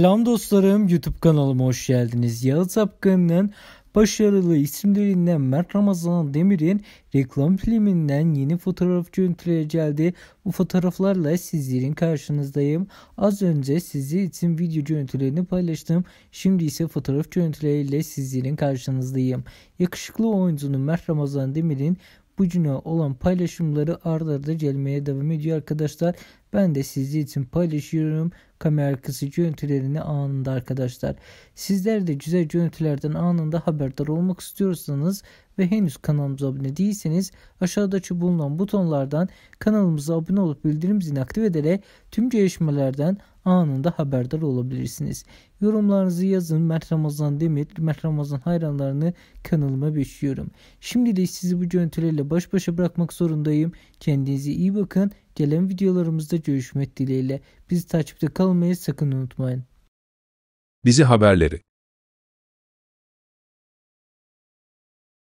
Selam dostlarım YouTube kanalıma hoş geldiniz. Yağız Apkan'ın başarılı isimlerinden Mert Ramazan Demir'in reklam filminden yeni fotoğraf görüntüleri geldi. Bu fotoğraflarla sizlerin karşınızdayım. Az önce sizi için video görüntülerini paylaştım. Şimdi ise fotoğraf görüntüleriyle sizlerin karşınızdayım. Yakışıklı oyuncunun Mert Ramazan Demir'in bu Bucuna olan paylaşımları ardarda arda gelmeye devam ediyor arkadaşlar. Ben de sizler için paylaşıyorum kamera arkası görüntülerini anında arkadaşlar. Sizler de güzel görüntülerden anında haberdar olmak istiyorsanız ve henüz kanalımıza abone değilseniz aşağıdaki bulunan butonlardan kanalımıza abone olup bildirim zilini aktif ederek tüm gelişmelerden anında haberdar olabilirsiniz. Yorumlarınızı yazın. Mert Ramazan Demir, Mert Ramazan hayranlarını kanalıma beşiyorum. de sizi bu görüntülerle baş başa bırakmak zorundayım. Kendinize iyi bakın. Gelen videolarımızda görüşmek dileğiyle. Bizi takipte kalmayı sakın unutmayın. Bizi haberleri